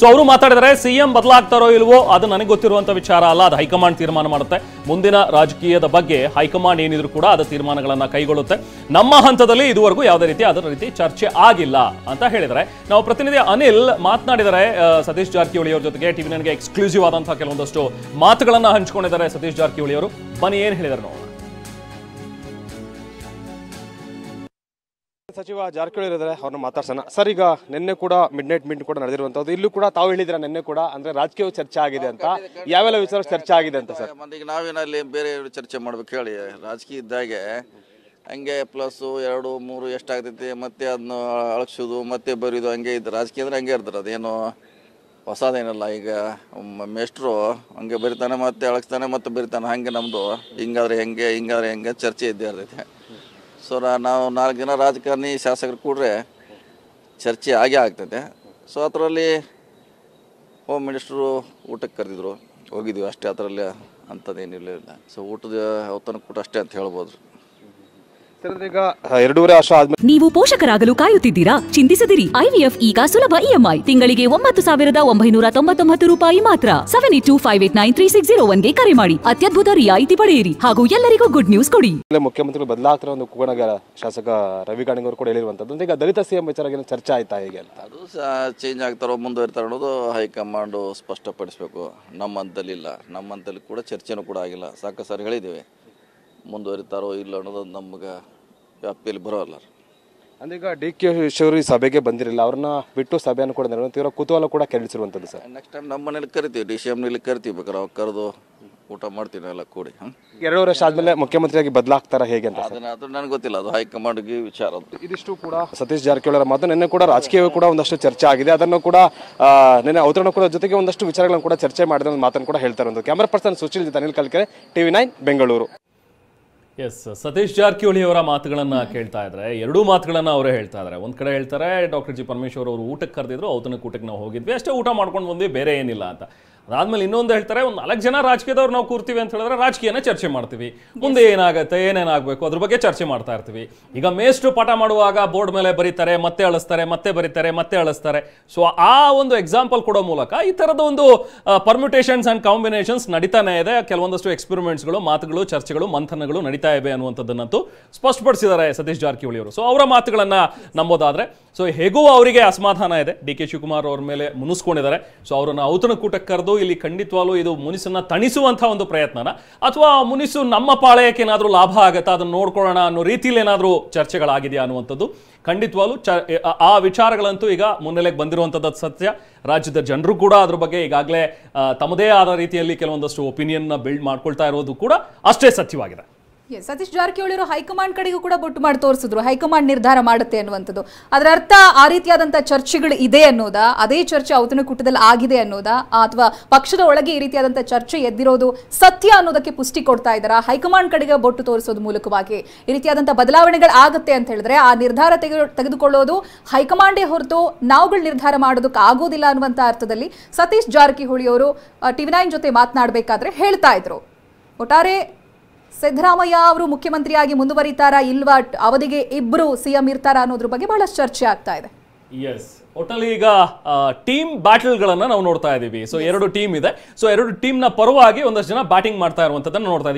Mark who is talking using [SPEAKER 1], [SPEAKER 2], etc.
[SPEAKER 1] so ಅವರು ಮಾತಾಡಿದರೆ CM ಬದಲಾಗ್ತಾರೋ ಇಲ್ವೋ ಅದು ನನಗೆ ಗೊತ್ತಿರುವಂತ ವಿಚಾರ ಅಲ್ಲ ಅದು ಹೈಕಮಾಂಡ್ ತೀರ್ಮಾನ ಮಾಡುತ್ತೆ ಮುಂದಿನ ರಾಜಕೀಯದ ಬಗ್ಗೆ ಹೈಕಮಾಂಡ್ ಏನಿದ್ರು ಕೂಡ ಅದು ತೀರ್ಮಾನಗಳನ್ನ ಕೈಗೊಳ್ಳುತ್ತೆ ನಮ್ಮ ಹಂತದಲ್ಲಿ ಇದುವರೆಗೂ ಯಾವುದೇ ರೀತಿ ಅದರ ರೀತಿ ಚರ್ಚೆ ಆಗಿಲ್ಲ ಅಂತ ಹೇಳಿದರೆ ನಾವು ಪ್ರತಿನಿಧಿ ಅನಿಲ್ ಮಾತನಾಡಿದರೆ ಸತೀಶ್ ಜಾರಕಿಹೊಳಿ ಅವರ ಜೊತೆಗೆ ಟಿವಿ ನನಗೆ ಎಕ್ಸ್ಕ್ಲೂಸಿವ್ ಆದಂತಹ ಕೆಲವೊಂದಷ್ಟು ಮಾತುಗಳನ್ನ ಹಂಚಿಕೊಂಡಿದ್ದಾರೆ ಸತೀಶ್ ಜಾರಕಿಹೊಳಿ
[SPEAKER 2] ಅವರು ಬನ್ನಿ ಏನ್ ಹೇಳಿದರು ನೋಡಿ ಸಚಿವ ಜಾರಕಿಹೊಳಿ ಇದ್ದಾರೆ ಅವ್ರನ್ನ ಮಾತಾಡ್ಸೋಣ ಸರ್ ಈಗ ನಿನ್ನೆ ಕೂಡ ಮಿಡ್ ನೈಟ್ ಮೀಟ್ ಕೂಡ ನಡೆದಿರುವಂಥದ್ದು ಇಲ್ಲೂ ಕೂಡ ತಾವು ಹೇಳಿದಿರ ನಿನ್ನೆ ಕೂಡ ಅಂದ್ರೆ ರಾಜಕೀಯ ಚರ್ಚೆ ಆಗಿದೆ ಅಂತ ಯಾವೆಲ್ಲ ವಿಚಾರ ಚರ್ಚೆ ಆಗಿದೆ ಅಂತ ಸರ್
[SPEAKER 3] ಈಗ ನಾವೇನಲ್ಲಿ ಬೇರೆ ಚರ್ಚೆ ಮಾಡ್ಬೇಕು ಹೇಳಿ ರಾಜಕೀಯ ಇದ್ದಾಗೆ ಹಂಗೆ ಪ್ಲಸ್ ಎರಡು ಮೂರು ಎಷ್ಟಾಗ್ತೈತಿ ಮತ್ತೆ ಅದನ್ನ ಅಳಕ್ಸೋದು ಮತ್ತೆ ಬರೆಯೋದು ಹಂಗೆ ಇದ್ದ ರಾಜಕೀಯ ಅಂದ್ರೆ ಹಂಗೆ ಇರ್ತಾರೆ ಅದೇನು ಹೊಸದೇನಲ್ಲ ಈಗ ಮೇಷ್ಟ್ರು ಹಂಗೆ ಬರಿತಾನೆ ಮತ್ತೆ ಅಳಕ್ಸ್ತಾನೆ ಮತ್ತೆ ಬರಿತಾನೆ ಹಂಗೆ ನಮ್ಮದು ಹಿಂಗಾದ್ರೆ ಹೆಂಗೆ ಹಿಂಗಾದ್ರೆ ಹೆಂಗೆ ಚರ್ಚೆ ಇದ್ದೇ ಇರ್ತೈತೆ ಸೊ ನಾವು ನಾಲ್ಕು ಜನ ರಾಜಕಾರಣಿ ಶಾಸಕರು ಕೂಡ್ರೆ ಚರ್ಚೆ ಆಗೇ ಆಗ್ತದೆ ಸೊ ಅದರಲ್ಲಿ ಹೋಮ್ ಮಿನಿಸ್ಟ್ರು ಊಟಕ್ಕೆ ಕರೆದಿದ್ರು ಹೋಗಿದ್ದೀವಿ ಅಷ್ಟೇ ಅದರಲ್ಲಿ ಅಂಥದ್ದೇನಿರಲಿಲ್ಲ ಸೊ ಊಟದ ಔತಣ ಕೂಡ ಅಷ್ಟೇ ಅಂತ ಹೇಳ್ಬೋದು
[SPEAKER 4] ನೀವು ಪೋಷಕರಾಗಲು ಕಾಯುತ್ತಿದ್ದೀರಾ ಚಿಂತಿಸದಿರಿ ಐವಿಎಫ್ ಈಗ ಸುಲಭ ಇಎಂಐ e ತಿಂಗಳಿಗೆ ಒಂಬತ್ತು ಸಾವಿರದ ಒಂಬೈನೂರ ತೊಂಬತ್ತೊಂಬತ್ತು ರೂಪಾಯಿ ಮಾತ್ರ seven eight two five eight nine three six zero ಒನ್ಗೆ ಕರೆ ಮಾಡಿ ಅತ್ಯದ್ಭುತ ರಿಯಾಯಿತಿ ಪಡೆಯಿರಿ ಹಾಗೂ ಎಲ್ಲರಿಗೂ
[SPEAKER 2] ಗುಡ್ ನ್ಯೂಸ್ ಕೊಡಿ ಮುಖ್ಯಮಂತ್ರಿಗಳು ಬದಲಾಗ್ತಿರೋ ಒಂದು ಕುಗಣಗಾರ ಶಾಸಕ ರವಿ ಕಾಣಿಂಗ್ ಅವರು ಕೂಡ ಹೇಳಿರುವಂತದ್ದು ಈಗ ದಲಿತ ಸಿಎಂ ವಿಚಾರ ಚರ್ಚೆ ಆಯ್ತಾ ಹೇಗೆ ಅಂತ
[SPEAKER 3] ಅದು ಚೇಂಜ್ ಆಗ್ತಾರೋ ಮುಂದುವರಿತಾರ ಅನ್ನೋದು ಹೈಕಮಾಂಡ್ ಸ್ಪಷ್ಟಪಡಿಸಬೇಕು ನಮ್ಮ ಇಲ್ಲ ನಮ್ಮಂತಲ್ಲಿ ಕೂಡ ಚರ್ಚೆನೂ ಕೂಡ ಆಗಿಲ್ಲ ಸಾಕು ಸರ್ ಹೇಳಿದ್ದೇವೆ ಮುಂದುವರಿತಾರೋ ಇಲ್ಲ ಅನ್ನೋದು ನಮ್ಗೆ ವ್ಯಾಪ್ತಿಯಲ್ಲಿ ಬರೋಲ್ಲ
[SPEAKER 2] ಅಂದ್ರೆ ಈಗ ಡಿ ಕೆ ಶಿವರಿ ಸಭೆಗೆ ಬಂದಿರಲಿಲ್ಲ ಅವ್ರನ್ನ ಬಿಟ್ಟು ಸಭೆಯನ್ನು ಕೂಡ ತೀವ್ರ ಕುತೂಹಲ ಕೂಡ ಕೆರಳಿಸಿರುವಂಥದ್ದು ಸರ್ ನೆಕ್ಸ್ಟ್
[SPEAKER 3] ಟೈಮ್ ನಮ್ಮ ಮನೇಲಿ ಕರಿತೀವಿ ಡಿ ಸಿ ಎಮ್ನಲ್ಲಿ ಕರಿತೀವಿ ಬೇಕಾದ್ರೆ ಅವ್ರು ಕರೆದು ಊಟ ಮಾಡ್ತೀನಿ ಎಲ್ಲ ಕೂಡಿ
[SPEAKER 2] ಎರಡು ವರ್ಷ ಆದ್ಮೇಲೆ ಮುಖ್ಯಮಂತ್ರಿಯಾಗಿ ಬದಲಾಗ್ತಾರ ಹೇಗೆ ಅಂತ ಅದನ್ನ
[SPEAKER 3] ಅದು ನನಗೆ ಗೊತ್ತಿಲ್ಲ ಅದು ಗೆ ವಿಚಾರ ಇದಿಷ್ಟು ಕೂಡ
[SPEAKER 2] ಸತೀಶ್ ಜಾರಕಿಹೊಳಿ ಮಾತು ನಿನ್ನೆ ಕೂಡ ರಾಜಕೀಯ ಕೂಡ ಒಂದಷ್ಟು ಚರ್ಚೆ ಆಗಿದೆ ಅದನ್ನು ಕೂಡ ನಿನ್ನೆ ಅವತರಣ ಕೂಡ ಜೊತೆಗೆ ಒಂದಷ್ಟು ವಿಚಾರಗಳನ್ನು ಕೂಡ ಚರ್ಚೆ ಮಾಡಿದ ಮಾತನ್ನು ಕೂಡ ಹೇಳ್ತಾರೆ ಒಂದು ಕ್ಯಾಮರಾ ಪರ್ಸನ್ ಸುಶೀಲ್ ಜೊತೆ Anil Kalkere TV nine Bengaluru S
[SPEAKER 1] Satish Jarkiholi ಅವರ ಮಾತುಗಳನ್ನು ಕೇಳ್ತಾ ಇದ್ರೆ ಎರಡೂ ಮಾತುಗಳನ್ನು ಅವರೇ ಹೇಳ್ತಾ ಇದ್ದಾರೆ ಒಂದು ಕಡೆ ಹೇಳ್ತಾರೆ ಡಾಕ್ಟರ್ ಜಿ ಪರಮೇಶ್ವರ್ ಅವರು ಊಟಕ್ಕೆ ಕರೆದಿದ್ರು ಅವತನ ಊಟಕ್ಕೆ ನಾವು ಹೋಗಿದ್ವಿ ಅಷ್ಟೇ ಊಟ ಮಾಡ್ಕೊಂಡು ಬಂದ್ವಿ ಬೇರೆ ಏನಿಲ್ಲ ಅಂತ ಅದಾದ್ಮೇಲೆ ಇನ್ನೊಂದು ಹೇಳ್ತಾರೆ ಒಂದು ನಾಲ್ಕು ಜನ ರಾಜಕೀಯದವ್ರು ನಾವು ಕೂರ್ತೀವಿ ಅಂತ ಹೇಳಿದ್ರೆ ರಾಜಕೀಯನ ಚರ್ಚೆ ಮಾಡ್ತೀವಿ ಮುಂದೆ ಏನಾಗುತ್ತೆ ಏನೇನಾಗಬೇಕು ಅದ್ರ ಬಗ್ಗೆ ಚರ್ಚೆ ಮಾಡ್ತಾ ಇರ್ತೀವಿ ಈಗ ಮೇಸ್ಟ್ರು ಪಾಠ ಮಾಡುವಾಗ ಬೋರ್ಡ್ ಮೇಲೆ ಬರೀತಾರೆ ಮತ್ತೆ ಅಳಿಸ್ತಾರೆ ಮತ್ತೆ ಬರೀತಾರೆ ಮತ್ತೆ ಅಳಿಸ್ತಾರೆ ಸೊ ಆ ಒಂದು ಎಕ್ಸಾಂಪಲ್ ಕೊಡೋ ಮೂಲಕ ಈ ತರದ ಒಂದು ಪರ್ಮ್ಯುಟೇಷನ್ಸ್ ಅಂಡ್ ಕಾಂಬಿನೇಷನ್ಸ್ ನಡೀತಾನೆ ಇದೆ ಕೆಲವೊಂದಷ್ಟು ಗಳು ಮಾತುಗಳು ಚರ್ಚೆಗಳು ಮಂಥನಗಳು ನಡೀತಾ ಇವೆ ಅನ್ನುವಂಥದ್ದನ್ನಂತೂ ಸ್ಪಷ್ಟಪಡಿಸಿದ್ದಾರೆ ಸತೀಶ್ ಜಾರಕಿಹೊಳಿ ಅವರು ಸೊ ಅವರ ಮಾತುಗಳನ್ನ ನಂಬೋದಾದ್ರೆ ಸೊ ಹೇಗೂ ಅವರಿಗೆ ಅಸಮಾಧಾನ ಇದೆ ಡಿ ಕೆ ಶಿವಕುಮಾರ್ ಅವ್ರ ಮೇಲೆ ಮುನಿಸ್ಕೊಂಡಿದ್ದಾರೆ ಸೊ ಅವರನ್ನು ಔತಣಕೂಟಕ್ಕೆ ಕರೆದು ಇಲ್ಲಿ ಖಂಡಿತವಾಗ್ಲೂ ಇದು ಮುನಿಸನ್ನ ತಣಿಸುವಂತಹ ಒಂದು ಪ್ರಯತ್ನನ ಅಥವಾ ಮುನಿಸು ನಮ್ಮ ಪಾಳಯಕ್ಕೆ ಏನಾದರೂ ಲಾಭ ಆಗತ್ತಾ ಅದನ್ನು ನೋಡ್ಕೊಳ್ಳೋಣ ಅನ್ನೋ ರೀತಿಯಲ್ಲಿ ಏನಾದರೂ ಚರ್ಚೆಗಳಾಗಿದೆಯಾ ಅನ್ನುವಂಥದ್ದು ಖಂಡಿತವಾಗ್ಲೂ ಚ ಆ ವಿಚಾರಗಳಂತೂ ಈಗ ಮುನ್ನೆಲೆಗೆ ಬಂದಿರುವಂಥದ್ದು ಸತ್ಯ ರಾಜ್ಯದ ಜನರು ಕೂಡ ಅದ್ರ ಬಗ್ಗೆ ಈಗಾಗಲೇ ತಮ್ಮದೇ ಆದ ರೀತಿಯಲ್ಲಿ ಕೆಲವೊಂದಷ್ಟು ಒಪಿನಿಯನ್ನ ಬಿಲ್ಡ್ ಮಾಡ್ಕೊಳ್ತಾ ಇರೋದು ಕೂಡ ಅಷ್ಟೇ ಸತ್ಯವಾಗಿದೆ
[SPEAKER 4] ಎಸ್ ಸತೀಶ್ ಜಾರಕಿಹೊಳಿ ಅವರು ಹೈಕಮಾಂಡ್ ಕಡೆಗೂ ಕೂಡ ಬೊಟ್ಟು ಮಾಡಿ ತೋರಿಸಿದ್ರು ಹೈಕಮಾಂಡ್ ನಿರ್ಧಾರ ಮಾಡುತ್ತೆ ಅನ್ನುವಂಥದ್ದು ಅದರ ಅರ್ಥ ಆ ರೀತಿಯಾದಂಥ ಚರ್ಚೆಗಳು ಇದೆ ಅನ್ನೋದಾ ಅದೇ ಚರ್ಚೆ ಔತಣಕೂಟದಲ್ಲಿ ಆಗಿದೆ ಅನ್ನೋದಾ ಅಥವಾ ಪಕ್ಷದ ಒಳಗೆ ಈ ರೀತಿಯಾದಂಥ ಚರ್ಚೆ ಎದ್ದಿರೋದು ಸತ್ಯ ಅನ್ನೋದಕ್ಕೆ ಪುಷ್ಟಿ ಕೊಡ್ತಾ ಇದ್ದಾರಾ ಹೈಕಮಾಂಡ್ ಕಡೆಗೆ ಬೊಟ್ಟು ತೋರಿಸೋದು ಮೂಲಕವಾಗಿ ಈ ರೀತಿಯಾದಂಥ ಬದಲಾವಣೆಗಳು ಆಗುತ್ತೆ ಅಂತ ಹೇಳಿದ್ರೆ ಆ ನಿರ್ಧಾರ ತೆಗೆದುಕೊಳ್ಳೋದು ಹೈಕಮಾಂಡೇ ಹೊರತು ನಾವುಗಳು ನಿರ್ಧಾರ ಮಾಡೋದಕ್ಕೆ ಆಗೋದಿಲ್ಲ ಅನ್ನುವಂಥ ಅರ್ಥದಲ್ಲಿ ಸತೀಶ್ ಜಾರಕಿಹೊಳಿ ಅವರು ಟಿವಿ ನೈನ್ ಜೊತೆ ಮಾತನಾಡಬೇಕಾದ್ರೆ ಹೇಳ್ತಾ ಇದ್ರು ಒಟ್ಟಾರೆ ಸಿದ್ದರಾಮಯ್ಯ ಅವರು ಮುಖ್ಯಮಂತ್ರಿಯಾಗಿ ಮುಂದುವರಿತಾರಾ ಇಲ್ವಾ ಅವಧಿಗೆ ಇಬ್ಬರು ಸಿಎಂ ಇರ್ತಾರ ಅನ್ನೋದ್ರ ಬಗ್ಗೆ ಬಹಳಷ್ಟು ಚರ್ಚೆ ಆಗ್ತಾ ಇದೆ
[SPEAKER 1] ಎಸ್ ಒಟ್ಟಲ್ಲಿ ಈಗ ಟೀಮ್ ಗಳನ್ನ ನಾವು ನೋಡ್ತಾ ಇದೀವಿ ಸೊ ಎರಡು ಟೀಮ್ ಇದೆ ಸೊ ಎರಡು ಟೀಮ್ ನ ಪರವಾಗಿ ಒಂದಷ್ಟು ಜನ ಬ್ಯಾಟಿಂಗ್ ಮಾಡ್ತಾ ಇರುವಂಥದ್ದನ್ನು ನೋಡ್ತಾ ಇದೀವಿ